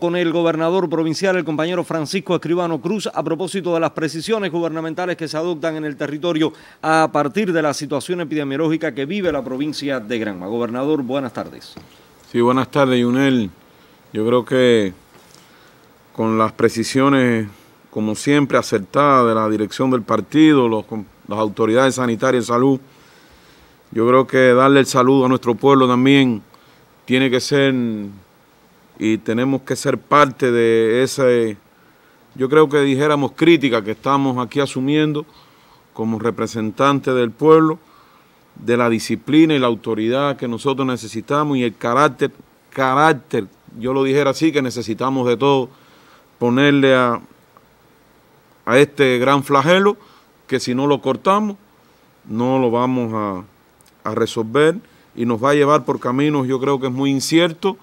con el gobernador provincial, el compañero Francisco Escribano Cruz, a propósito de las precisiones gubernamentales que se adoptan en el territorio a partir de la situación epidemiológica que vive la provincia de Granma. Gobernador, buenas tardes. Sí, buenas tardes, Yunel. Yo creo que con las precisiones, como siempre, acertadas de la dirección del partido, los, las autoridades sanitarias y salud, yo creo que darle el saludo a nuestro pueblo también tiene que ser y tenemos que ser parte de esa, yo creo que dijéramos crítica que estamos aquí asumiendo como representantes del pueblo, de la disciplina y la autoridad que nosotros necesitamos y el carácter, carácter, yo lo dijera así, que necesitamos de todo ponerle a, este gran flagelo, que si no lo cortamos, no lo vamos a, a resolver y nos va a llevar por caminos, yo creo que es muy incierto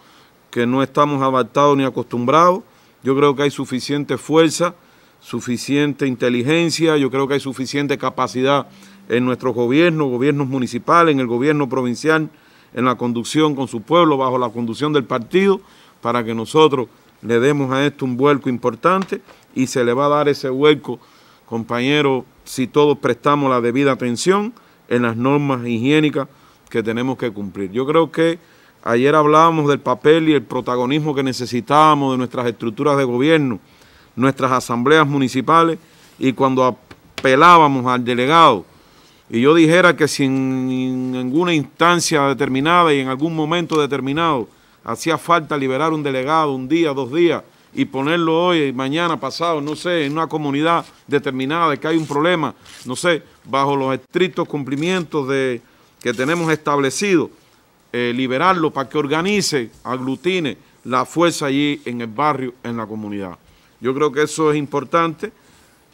que no estamos adaptados ni acostumbrados. Yo creo que hay suficiente fuerza, suficiente inteligencia, yo creo que hay suficiente capacidad en nuestros gobiernos, gobiernos municipales, en el gobierno provincial, en la conducción con su pueblo, bajo la conducción del partido, para que nosotros le demos a esto un vuelco importante y se le va a dar ese vuelco, compañero, si todos prestamos la debida atención en las normas higiénicas que tenemos que cumplir. Yo creo que Ayer hablábamos del papel y el protagonismo que necesitábamos de nuestras estructuras de gobierno, nuestras asambleas municipales y cuando apelábamos al delegado y yo dijera que si en alguna instancia determinada y en algún momento determinado hacía falta liberar un delegado un día, dos días y ponerlo hoy, mañana, pasado, no sé, en una comunidad determinada de que hay un problema, no sé, bajo los estrictos cumplimientos de, que tenemos establecido. Eh, liberarlo para que organice, aglutine la fuerza allí en el barrio, en la comunidad. Yo creo que eso es importante,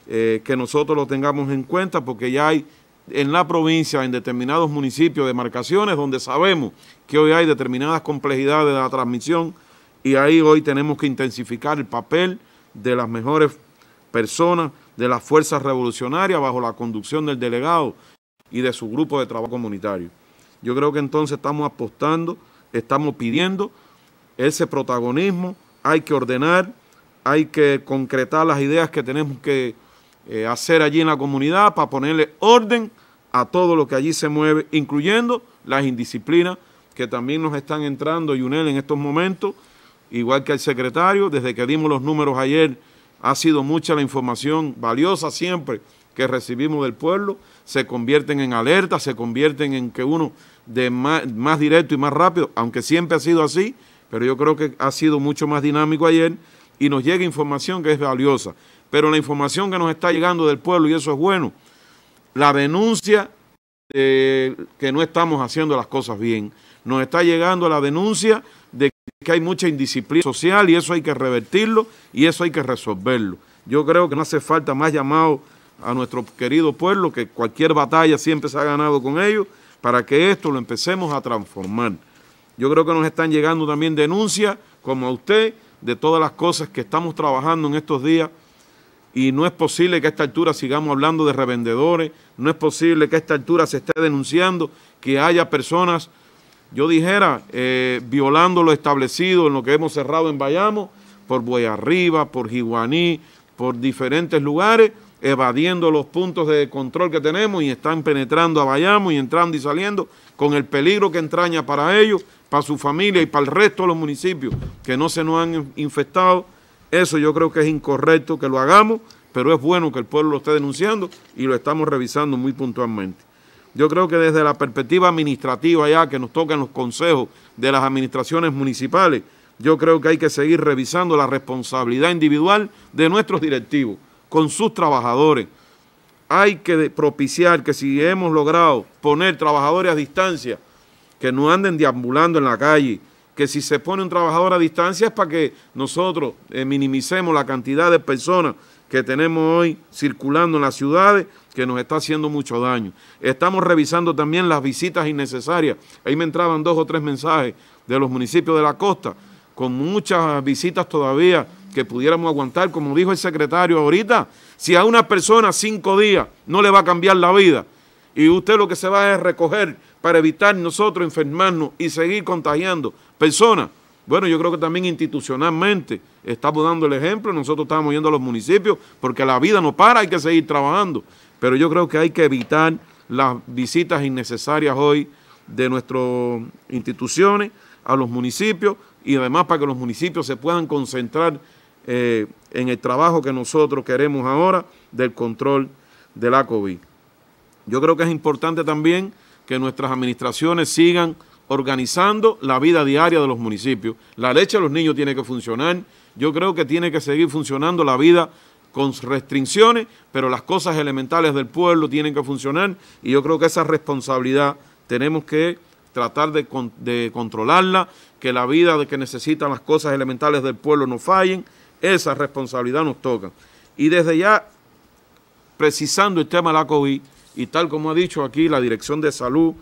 eh, que nosotros lo tengamos en cuenta, porque ya hay en la provincia, en determinados municipios, demarcaciones, donde sabemos que hoy hay determinadas complejidades de la transmisión y ahí hoy tenemos que intensificar el papel de las mejores personas, de las fuerzas revolucionarias bajo la conducción del delegado y de su grupo de trabajo comunitario. Yo creo que entonces estamos apostando, estamos pidiendo ese protagonismo, hay que ordenar, hay que concretar las ideas que tenemos que eh, hacer allí en la comunidad para ponerle orden a todo lo que allí se mueve, incluyendo las indisciplinas que también nos están entrando, Yunel, en estos momentos, igual que el secretario, desde que dimos los números ayer, ha sido mucha la información valiosa siempre que recibimos del pueblo se convierten en alerta, se convierten en que uno de más, directo y más rápido, aunque siempre ha sido así, pero yo creo que ha sido mucho más dinámico ayer y nos llega información que es valiosa. Pero la información que nos está llegando del pueblo, y eso es bueno, la denuncia que no estamos haciendo las cosas bien, nos está llegando la denuncia de que hay mucha indisciplina social y eso hay que revertirlo y eso hay que resolverlo. Yo creo que no hace falta más llamados a nuestro querido pueblo, que cualquier batalla siempre se ha ganado con ellos, para que esto lo empecemos a transformar. Yo creo que nos están llegando también denuncias, como a usted, de todas las cosas que estamos trabajando en estos días y no es posible que a esta altura sigamos hablando de revendedores, no es posible que a esta altura se esté denunciando que haya personas, yo dijera, eh, violando lo establecido en lo que hemos cerrado en Bayamo, por arriba por Jiguaní, por diferentes lugares, evadiendo los puntos de control que tenemos y están penetrando a Bayamo y entrando y saliendo con el peligro que entraña para ellos, para su familia y para el resto de los municipios que no se nos han infectado. Eso yo creo que es incorrecto que lo hagamos, pero es bueno que el pueblo lo esté denunciando y lo estamos revisando muy puntualmente. Yo creo que desde la perspectiva administrativa ya que nos tocan los consejos de las administraciones municipales, yo creo que hay que seguir revisando la responsabilidad individual de nuestros directivos con sus trabajadores. Hay que propiciar que si hemos logrado poner trabajadores a distancia, que no anden deambulando en la calle, que si se pone un trabajador a distancia es para que nosotros eh, minimicemos la cantidad de personas que tenemos hoy circulando en las ciudades que nos está haciendo mucho daño. Estamos revisando también las visitas innecesarias. Ahí me entraban dos o tres mensajes de los municipios de la costa con muchas visitas todavía que pudiéramos aguantar, como dijo el secretario ahorita, si a una persona cinco días no le va a cambiar la vida y usted lo que se va a recoger para evitar nosotros enfermarnos y seguir contagiando personas, bueno, yo creo que también institucionalmente estamos dando el ejemplo, nosotros estamos yendo a los municipios porque la vida no para, hay que seguir trabajando, pero yo creo que hay que evitar las visitas innecesarias hoy de nuestras instituciones a los municipios y además para que los municipios se puedan concentrar eh, en el trabajo que nosotros queremos ahora del control de la COVID. Yo creo que es importante también que nuestras administraciones sigan organizando la vida diaria de los municipios. La leche de los niños tiene que funcionar. Yo creo que tiene que seguir funcionando la vida con restricciones, pero las cosas elementales del pueblo tienen que funcionar y yo creo que esa responsabilidad tenemos que tratar de, controlarla, que la vida que necesitan las cosas elementales del pueblo no fallen. Esa responsabilidad nos toca. Y desde ya, precisando el tema de la COVID, y tal como ha dicho aquí la Dirección de Salud,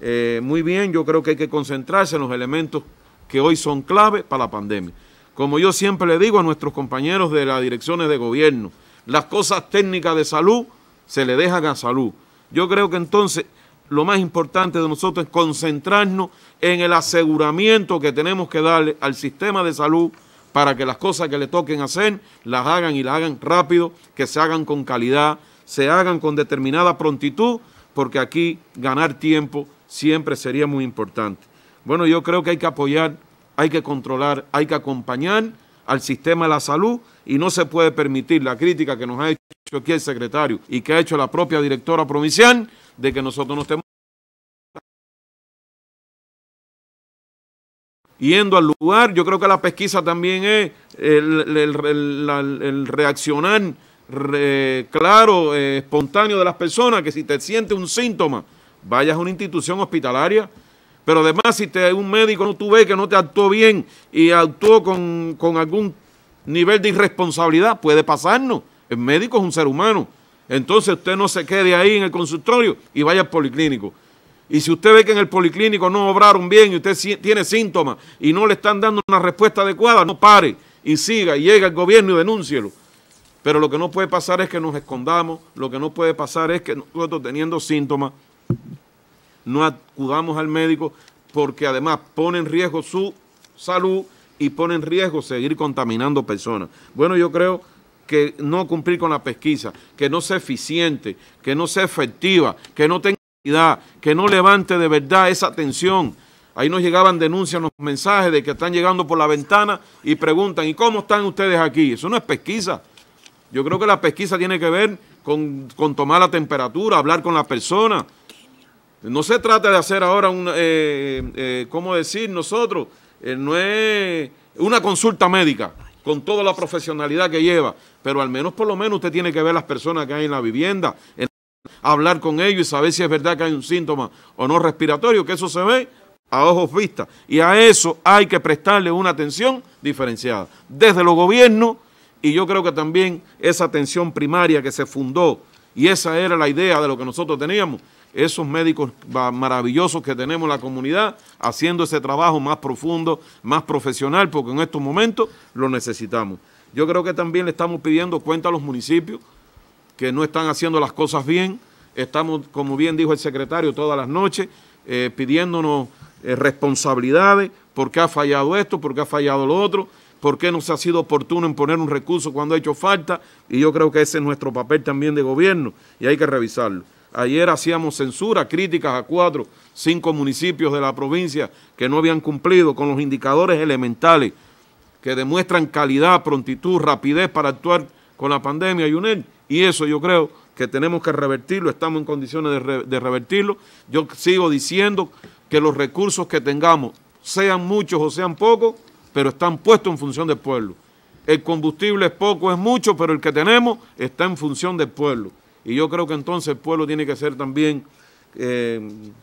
eh, muy bien, yo creo que hay que concentrarse en los elementos que hoy son clave para la pandemia. Como yo siempre le digo a nuestros compañeros de las direcciones de gobierno, las cosas técnicas de salud se le dejan a salud. Yo creo que entonces lo más importante de nosotros es concentrarnos en el aseguramiento que tenemos que darle al sistema de salud para que las cosas que le toquen hacer las hagan y las hagan rápido, que se hagan con calidad, se hagan con determinada prontitud, porque aquí ganar tiempo siempre sería muy importante. Bueno, yo creo que hay que apoyar, hay que controlar, hay que acompañar al sistema de la salud y no se puede permitir la crítica que nos ha hecho aquí el secretario y que ha hecho la propia directora provincial de que nosotros no estemos yendo al lugar. Yo creo que la pesquisa también es el, reaccionar claro, eh, espontáneo de las personas, que si te sientes un síntoma, vayas a una institución hospitalaria. Pero además, si te, un médico no tuve, que no te actuó bien y actuó con, con algún nivel de irresponsabilidad, puede pasarnos. El médico es un ser humano. Entonces usted no se quede ahí en el consultorio y vaya al policlínico. Y si usted ve que en el policlínico no obraron bien y usted tiene síntomas y no le están dando una respuesta adecuada, no pare y siga y llega el gobierno y denúncielo. Pero lo que no puede pasar es que nos escondamos, lo que no puede pasar es que nosotros teniendo síntomas no acudamos al médico porque además pone en riesgo su salud y pone en riesgo seguir contaminando personas. Bueno, yo creo que no cumplir con la pesquisa, que no sea eficiente, que no sea efectiva, que no tenga que no levante de verdad esa tensión. Ahí nos llegaban denuncias, los mensajes de que están llegando por la ventana y preguntan, ¿y cómo están ustedes aquí? Eso no es pesquisa. Yo creo que la pesquisa tiene que ver con, con tomar la temperatura, hablar con la persona. No se trata de hacer ahora un, eh, eh, ¿cómo decir nosotros? Eh, no es una consulta médica con toda la profesionalidad que lleva, pero al menos por lo menos usted tiene que ver las personas que hay en la vivienda, en hablar con ellos y saber si es verdad que hay un síntoma o no respiratorio, que eso se ve a ojos vistas. Y a eso hay que prestarle una atención diferenciada. Desde los gobiernos, y yo creo que también esa atención primaria que se fundó, y esa era la idea de lo que nosotros teníamos, esos médicos maravillosos que tenemos en la comunidad, haciendo ese trabajo más profundo, más profesional, porque en estos momentos lo necesitamos. Yo creo que también le estamos pidiendo cuenta a los municipios, que no están haciendo las cosas bien. Estamos, como bien dijo el secretario, todas las noches eh, pidiéndonos eh, responsabilidades, por qué ha fallado esto, por qué ha fallado lo otro, por qué no se ha sido oportuno en poner un recurso cuando ha hecho falta. Y yo creo que ese es nuestro papel también de gobierno y hay que revisarlo. Ayer hacíamos censura, críticas a cuatro, cinco municipios de la provincia que no habían cumplido con los indicadores elementales que demuestran calidad, prontitud, rapidez para actuar con la pandemia, y UNED y eso yo creo que tenemos que revertirlo, estamos en condiciones de, revertirlo. Yo sigo diciendo que los recursos que tengamos, sean muchos o sean pocos, pero están puestos en función del pueblo. El combustible es poco, es mucho, pero el que tenemos está en función del pueblo. Y yo creo que entonces el pueblo tiene que ser también eh,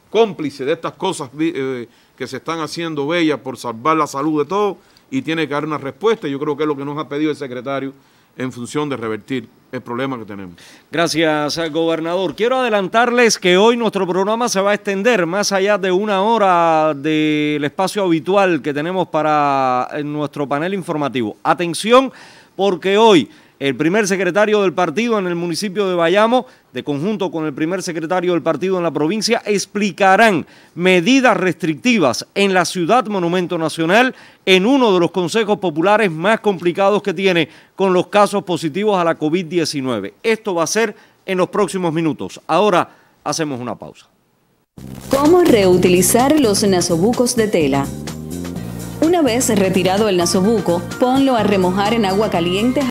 cómplice de estas cosas eh, que se están haciendo bellas por salvar la salud de todos y tiene que haber una respuesta. Yo creo que es lo que nos ha pedido el secretario en función de revertir el problema que tenemos. Gracias, gobernador. Quiero adelantarles que hoy nuestro programa se va a extender más allá de una hora del espacio habitual que tenemos para eh, nuestro panel informativo. Atención, porque hoy el primer secretario del partido en el municipio de Bayamo de conjunto con el primer secretario del partido en la provincia, explicarán medidas restrictivas en la ciudad Monumento Nacional, en uno de los consejos populares más complicados que tiene con los casos positivos a la COVID-19. Esto va a ser en los próximos minutos. Ahora hacemos una pausa. ¿Cómo reutilizar los nasobucos de tela? Una vez retirado el nasobuco, ponlo a remojar en agua caliente